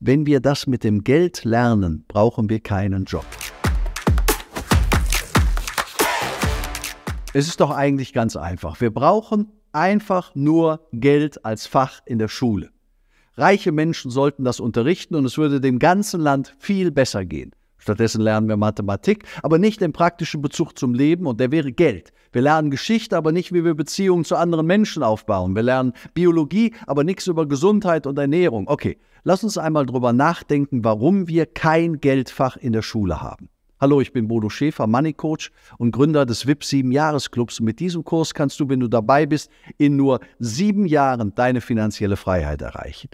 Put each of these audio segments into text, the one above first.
Wenn wir das mit dem Geld lernen, brauchen wir keinen Job. Es ist doch eigentlich ganz einfach. Wir brauchen einfach nur Geld als Fach in der Schule. Reiche Menschen sollten das unterrichten und es würde dem ganzen Land viel besser gehen. Stattdessen lernen wir Mathematik, aber nicht den praktischen Bezug zum Leben und der wäre Geld. Wir lernen Geschichte, aber nicht, wie wir Beziehungen zu anderen Menschen aufbauen. Wir lernen Biologie, aber nichts über Gesundheit und Ernährung. Okay, lass uns einmal drüber nachdenken, warum wir kein Geldfach in der Schule haben. Hallo, ich bin Bodo Schäfer, Money Coach und Gründer des WIP 7 Jahres Clubs. Mit diesem Kurs kannst du, wenn du dabei bist, in nur sieben Jahren deine finanzielle Freiheit erreichen.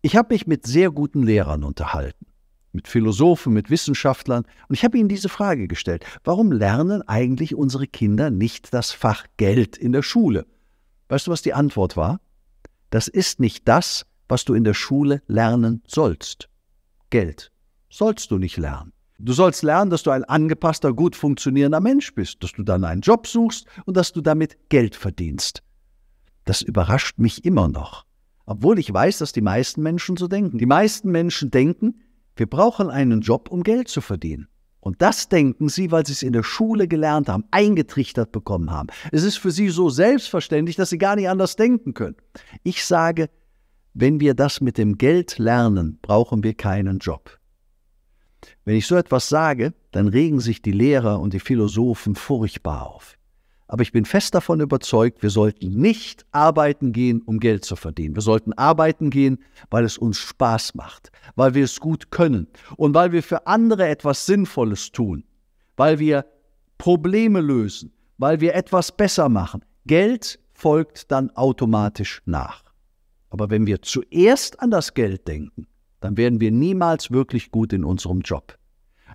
Ich habe mich mit sehr guten Lehrern unterhalten mit Philosophen, mit Wissenschaftlern. Und ich habe ihnen diese Frage gestellt. Warum lernen eigentlich unsere Kinder nicht das Fach Geld in der Schule? Weißt du, was die Antwort war? Das ist nicht das, was du in der Schule lernen sollst. Geld sollst du nicht lernen. Du sollst lernen, dass du ein angepasster, gut funktionierender Mensch bist, dass du dann einen Job suchst und dass du damit Geld verdienst. Das überrascht mich immer noch, obwohl ich weiß, dass die meisten Menschen so denken. Die meisten Menschen denken, wir brauchen einen Job, um Geld zu verdienen. Und das denken sie, weil sie es in der Schule gelernt haben, eingetrichtert bekommen haben. Es ist für sie so selbstverständlich, dass sie gar nicht anders denken können. Ich sage, wenn wir das mit dem Geld lernen, brauchen wir keinen Job. Wenn ich so etwas sage, dann regen sich die Lehrer und die Philosophen furchtbar auf. Aber ich bin fest davon überzeugt, wir sollten nicht arbeiten gehen, um Geld zu verdienen. Wir sollten arbeiten gehen, weil es uns Spaß macht, weil wir es gut können und weil wir für andere etwas Sinnvolles tun, weil wir Probleme lösen, weil wir etwas besser machen. Geld folgt dann automatisch nach. Aber wenn wir zuerst an das Geld denken, dann werden wir niemals wirklich gut in unserem Job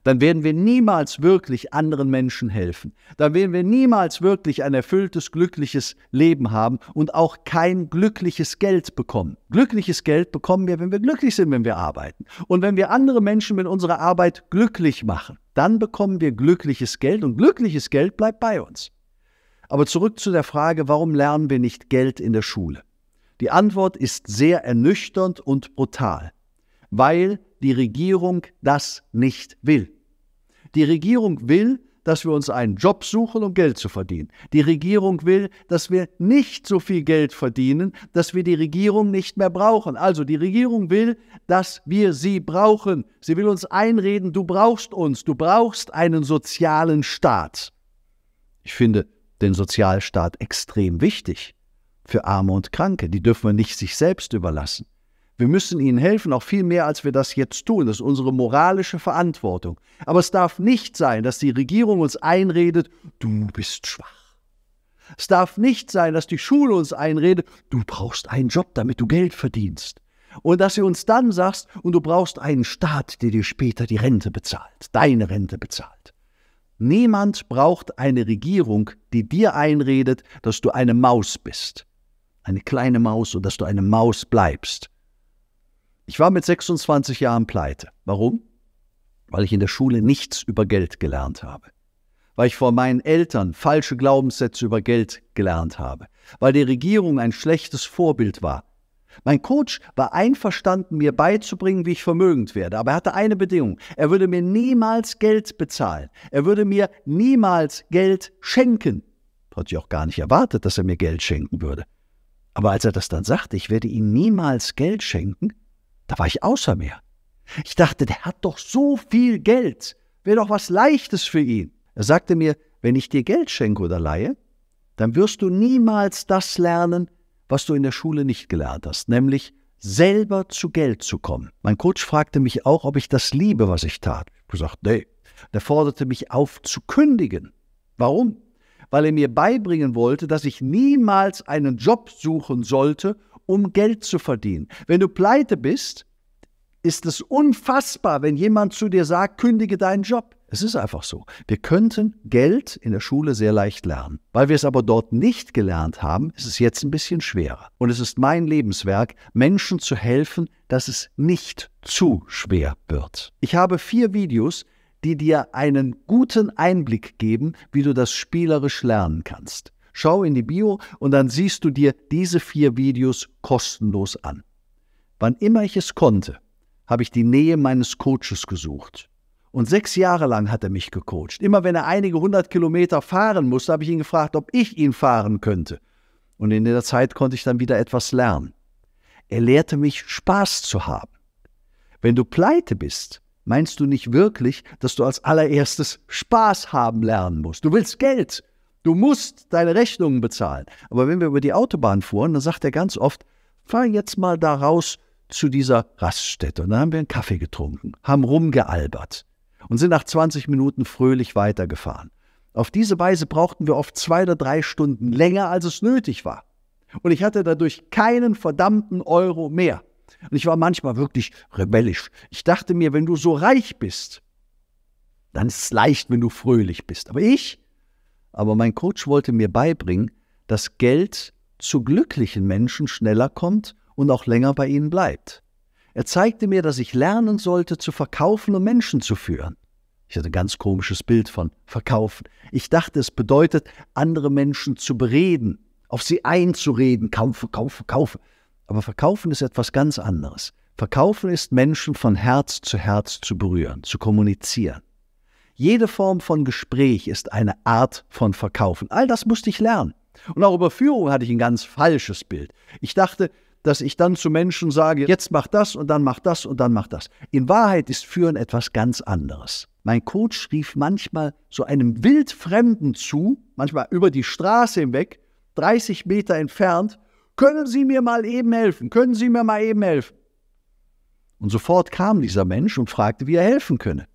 dann werden wir niemals wirklich anderen Menschen helfen. Dann werden wir niemals wirklich ein erfülltes, glückliches Leben haben und auch kein glückliches Geld bekommen. Glückliches Geld bekommen wir, wenn wir glücklich sind, wenn wir arbeiten. Und wenn wir andere Menschen mit unserer Arbeit glücklich machen, dann bekommen wir glückliches Geld und glückliches Geld bleibt bei uns. Aber zurück zu der Frage, warum lernen wir nicht Geld in der Schule? Die Antwort ist sehr ernüchternd und brutal, weil die Regierung das nicht will. Die Regierung will, dass wir uns einen Job suchen, um Geld zu verdienen. Die Regierung will, dass wir nicht so viel Geld verdienen, dass wir die Regierung nicht mehr brauchen. Also die Regierung will, dass wir sie brauchen. Sie will uns einreden, du brauchst uns, du brauchst einen sozialen Staat. Ich finde den Sozialstaat extrem wichtig für Arme und Kranke. Die dürfen wir nicht sich selbst überlassen. Wir müssen ihnen helfen, auch viel mehr, als wir das jetzt tun. Das ist unsere moralische Verantwortung. Aber es darf nicht sein, dass die Regierung uns einredet, du bist schwach. Es darf nicht sein, dass die Schule uns einredet, du brauchst einen Job, damit du Geld verdienst. Und dass sie uns dann sagst, und du brauchst einen Staat, der dir später die Rente bezahlt, deine Rente bezahlt. Niemand braucht eine Regierung, die dir einredet, dass du eine Maus bist eine kleine Maus und dass du eine Maus bleibst. Ich war mit 26 Jahren pleite. Warum? Weil ich in der Schule nichts über Geld gelernt habe. Weil ich vor meinen Eltern falsche Glaubenssätze über Geld gelernt habe. Weil die Regierung ein schlechtes Vorbild war. Mein Coach war einverstanden, mir beizubringen, wie ich vermögend werde, aber er hatte eine Bedingung. Er würde mir niemals Geld bezahlen. Er würde mir niemals Geld schenken. Hatte ich auch gar nicht erwartet, dass er mir Geld schenken würde. Aber als er das dann sagte, ich werde ihm niemals Geld schenken, da war ich außer mir. Ich dachte, der hat doch so viel Geld. Wäre doch was Leichtes für ihn. Er sagte mir, wenn ich dir Geld schenke oder leihe, dann wirst du niemals das lernen, was du in der Schule nicht gelernt hast, nämlich selber zu Geld zu kommen. Mein Coach fragte mich auch, ob ich das liebe, was ich tat. Ich habe gesagt, nee. Er forderte mich auf zu kündigen. Warum? weil er mir beibringen wollte, dass ich niemals einen Job suchen sollte, um Geld zu verdienen. Wenn du pleite bist, ist es unfassbar, wenn jemand zu dir sagt, kündige deinen Job. Es ist einfach so. Wir könnten Geld in der Schule sehr leicht lernen. Weil wir es aber dort nicht gelernt haben, ist es jetzt ein bisschen schwerer. Und es ist mein Lebenswerk, Menschen zu helfen, dass es nicht zu schwer wird. Ich habe vier Videos, die dir einen guten Einblick geben, wie du das spielerisch lernen kannst. Schau in die Bio und dann siehst du dir diese vier Videos kostenlos an. Wann immer ich es konnte, habe ich die Nähe meines Coaches gesucht. Und sechs Jahre lang hat er mich gecoacht. Immer wenn er einige hundert Kilometer fahren musste, habe ich ihn gefragt, ob ich ihn fahren könnte. Und in der Zeit konnte ich dann wieder etwas lernen. Er lehrte mich, Spaß zu haben. Wenn du pleite bist, meinst du nicht wirklich, dass du als allererstes Spaß haben lernen musst? Du willst Geld. Du musst deine Rechnungen bezahlen. Aber wenn wir über die Autobahn fuhren, dann sagt er ganz oft, fahr jetzt mal da raus zu dieser Raststätte. Und dann haben wir einen Kaffee getrunken, haben rumgealbert und sind nach 20 Minuten fröhlich weitergefahren. Auf diese Weise brauchten wir oft zwei oder drei Stunden länger, als es nötig war. Und ich hatte dadurch keinen verdammten Euro mehr. Und ich war manchmal wirklich rebellisch. Ich dachte mir, wenn du so reich bist, dann ist es leicht, wenn du fröhlich bist. Aber ich, aber mein Coach wollte mir beibringen, dass Geld zu glücklichen Menschen schneller kommt und auch länger bei ihnen bleibt. Er zeigte mir, dass ich lernen sollte, zu verkaufen und Menschen zu führen. Ich hatte ein ganz komisches Bild von verkaufen. Ich dachte, es bedeutet, andere Menschen zu bereden, auf sie einzureden, kaufe, kaufe, kaufe. Aber Verkaufen ist etwas ganz anderes. Verkaufen ist Menschen von Herz zu Herz zu berühren, zu kommunizieren. Jede Form von Gespräch ist eine Art von Verkaufen. All das musste ich lernen. Und auch über Führung hatte ich ein ganz falsches Bild. Ich dachte, dass ich dann zu Menschen sage, jetzt mach das und dann mach das und dann mach das. In Wahrheit ist Führen etwas ganz anderes. Mein Coach rief manchmal so einem wildfremden zu, manchmal über die Straße hinweg, 30 Meter entfernt, können Sie mir mal eben helfen? Können Sie mir mal eben helfen? Und sofort kam dieser Mensch und fragte, wie er helfen könne.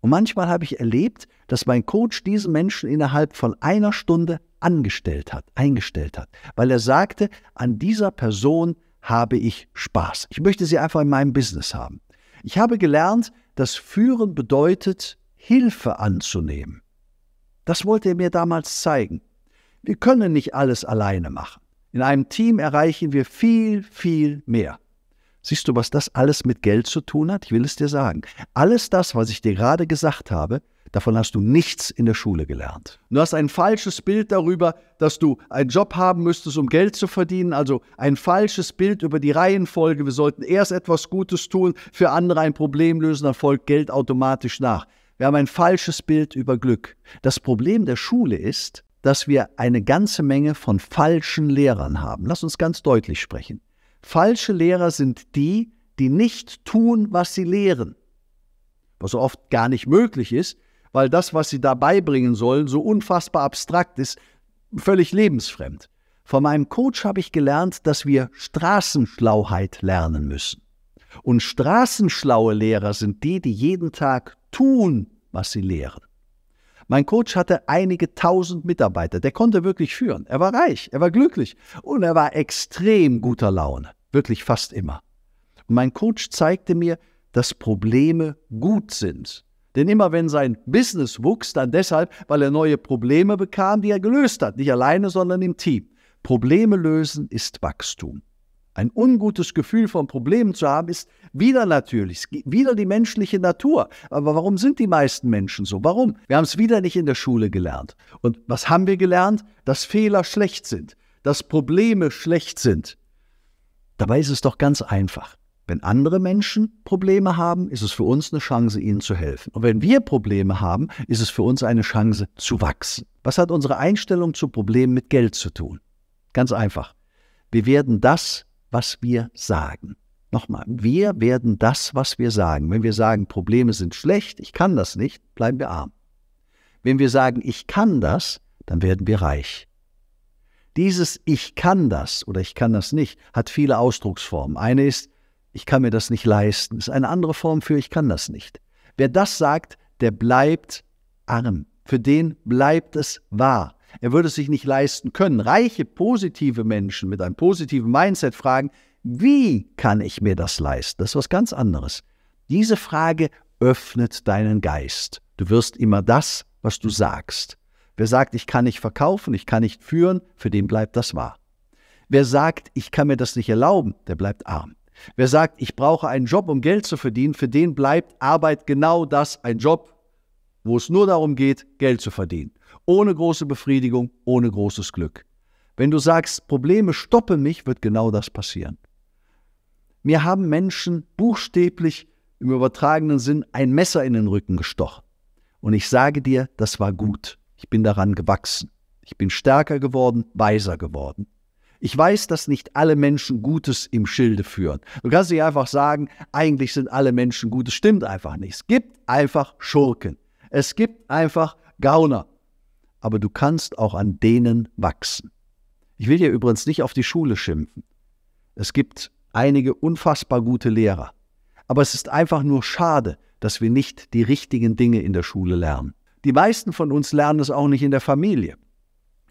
Und manchmal habe ich erlebt, dass mein Coach diesen Menschen innerhalb von einer Stunde angestellt hat, eingestellt hat, weil er sagte, an dieser Person habe ich Spaß. Ich möchte sie einfach in meinem Business haben. Ich habe gelernt, dass Führen bedeutet, Hilfe anzunehmen. Das wollte er mir damals zeigen. Wir können nicht alles alleine machen. In einem Team erreichen wir viel, viel mehr. Siehst du, was das alles mit Geld zu tun hat? Ich will es dir sagen. Alles das, was ich dir gerade gesagt habe, davon hast du nichts in der Schule gelernt. Du hast ein falsches Bild darüber, dass du einen Job haben müsstest, um Geld zu verdienen. Also ein falsches Bild über die Reihenfolge. Wir sollten erst etwas Gutes tun, für andere ein Problem lösen, dann folgt Geld automatisch nach. Wir haben ein falsches Bild über Glück. Das Problem der Schule ist, dass wir eine ganze Menge von falschen Lehrern haben. Lass uns ganz deutlich sprechen. Falsche Lehrer sind die, die nicht tun, was sie lehren. Was so oft gar nicht möglich ist, weil das, was sie da beibringen sollen, so unfassbar abstrakt ist, völlig lebensfremd. Von meinem Coach habe ich gelernt, dass wir Straßenschlauheit lernen müssen. Und straßenschlaue Lehrer sind die, die jeden Tag tun, was sie lehren. Mein Coach hatte einige tausend Mitarbeiter. Der konnte wirklich führen. Er war reich, er war glücklich und er war extrem guter Laune. Wirklich fast immer. Und mein Coach zeigte mir, dass Probleme gut sind. Denn immer wenn sein Business wuchs, dann deshalb, weil er neue Probleme bekam, die er gelöst hat. Nicht alleine, sondern im Team. Probleme lösen ist Wachstum ein ungutes Gefühl von Problemen zu haben, ist wieder natürlich, wieder die menschliche Natur. Aber warum sind die meisten Menschen so? Warum? Wir haben es wieder nicht in der Schule gelernt. Und was haben wir gelernt? Dass Fehler schlecht sind, dass Probleme schlecht sind. Dabei ist es doch ganz einfach. Wenn andere Menschen Probleme haben, ist es für uns eine Chance, ihnen zu helfen. Und wenn wir Probleme haben, ist es für uns eine Chance zu wachsen. Was hat unsere Einstellung zu Problemen mit Geld zu tun? Ganz einfach. Wir werden das was wir sagen. Nochmal, wir werden das, was wir sagen. Wenn wir sagen, Probleme sind schlecht, ich kann das nicht, bleiben wir arm. Wenn wir sagen, ich kann das, dann werden wir reich. Dieses Ich kann das oder ich kann das nicht hat viele Ausdrucksformen. Eine ist, ich kann mir das nicht leisten, ist eine andere Form für ich kann das nicht. Wer das sagt, der bleibt arm. Für den bleibt es wahr. Er würde es sich nicht leisten können. Reiche, positive Menschen mit einem positiven Mindset fragen, wie kann ich mir das leisten? Das ist was ganz anderes. Diese Frage öffnet deinen Geist. Du wirst immer das, was du sagst. Wer sagt, ich kann nicht verkaufen, ich kann nicht führen, für den bleibt das wahr. Wer sagt, ich kann mir das nicht erlauben, der bleibt arm. Wer sagt, ich brauche einen Job, um Geld zu verdienen, für den bleibt Arbeit genau das, ein Job, wo es nur darum geht, Geld zu verdienen. Ohne große Befriedigung, ohne großes Glück. Wenn du sagst, Probleme stoppen mich, wird genau das passieren. Mir haben Menschen buchstäblich im übertragenen Sinn ein Messer in den Rücken gestochen. Und ich sage dir, das war gut. Ich bin daran gewachsen. Ich bin stärker geworden, weiser geworden. Ich weiß, dass nicht alle Menschen Gutes im Schilde führen. Du kannst nicht einfach sagen, eigentlich sind alle Menschen gut. Es stimmt einfach nicht. Es gibt einfach Schurken. Es gibt einfach Gauner. Aber du kannst auch an denen wachsen. Ich will dir übrigens nicht auf die Schule schimpfen. Es gibt einige unfassbar gute Lehrer. Aber es ist einfach nur schade, dass wir nicht die richtigen Dinge in der Schule lernen. Die meisten von uns lernen es auch nicht in der Familie.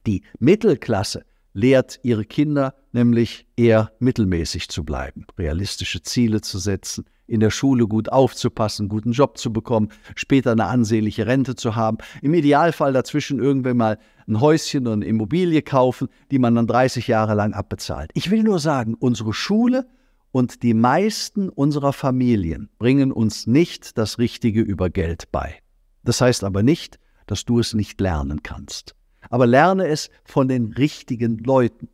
Die Mittelklasse lehrt ihre Kinder nämlich eher mittelmäßig zu bleiben, realistische Ziele zu setzen, in der Schule gut aufzupassen, einen guten Job zu bekommen, später eine ansehnliche Rente zu haben, im Idealfall dazwischen irgendwann mal ein Häuschen und eine Immobilie kaufen, die man dann 30 Jahre lang abbezahlt. Ich will nur sagen, unsere Schule und die meisten unserer Familien bringen uns nicht das Richtige über Geld bei. Das heißt aber nicht, dass du es nicht lernen kannst. Aber lerne es von den richtigen Leuten.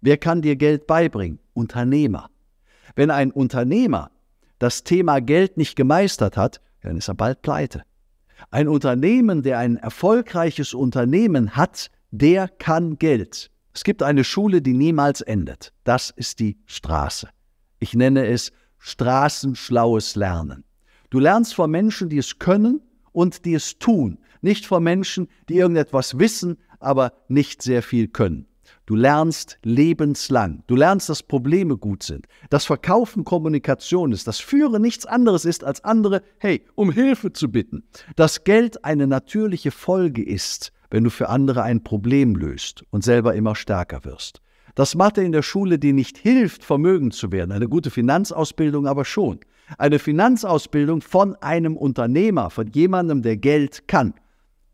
Wer kann dir Geld beibringen? Unternehmer. Wenn ein Unternehmer das Thema Geld nicht gemeistert hat, dann ist er bald pleite. Ein Unternehmen, der ein erfolgreiches Unternehmen hat, der kann Geld. Es gibt eine Schule, die niemals endet. Das ist die Straße. Ich nenne es straßenschlaues Lernen. Du lernst von Menschen, die es können und die es tun, nicht von Menschen, die irgendetwas wissen, aber nicht sehr viel können. Du lernst lebenslang. Du lernst, dass Probleme gut sind, dass Verkaufen Kommunikation ist, dass Führen nichts anderes ist, als andere, hey, um Hilfe zu bitten, dass Geld eine natürliche Folge ist, wenn du für andere ein Problem löst und selber immer stärker wirst. Dass Mathe in der Schule dir nicht hilft, vermögend zu werden, eine gute Finanzausbildung aber schon. Eine Finanzausbildung von einem Unternehmer, von jemandem, der Geld kann.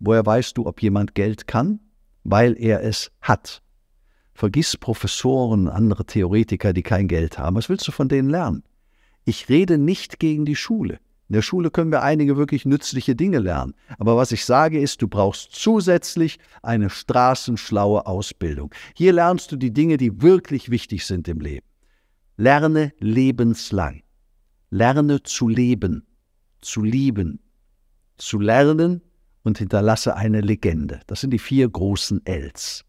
Woher weißt du, ob jemand Geld kann? weil er es hat. Vergiss Professoren, andere Theoretiker, die kein Geld haben. Was willst du von denen lernen? Ich rede nicht gegen die Schule. In der Schule können wir einige wirklich nützliche Dinge lernen. Aber was ich sage ist, du brauchst zusätzlich eine straßenschlaue Ausbildung. Hier lernst du die Dinge, die wirklich wichtig sind im Leben. Lerne lebenslang. Lerne zu leben, zu lieben, zu lernen und hinterlasse eine Legende. Das sind die vier großen Ls.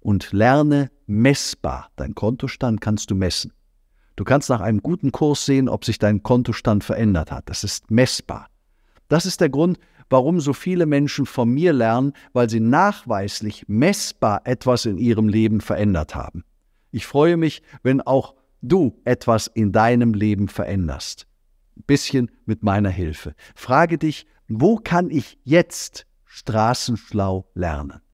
Und lerne messbar. Dein Kontostand kannst du messen. Du kannst nach einem guten Kurs sehen, ob sich dein Kontostand verändert hat. Das ist messbar. Das ist der Grund, warum so viele Menschen von mir lernen, weil sie nachweislich messbar etwas in ihrem Leben verändert haben. Ich freue mich, wenn auch du etwas in deinem Leben veränderst. Ein bisschen mit meiner Hilfe. Frage dich, wo kann ich jetzt straßenschlau lernen?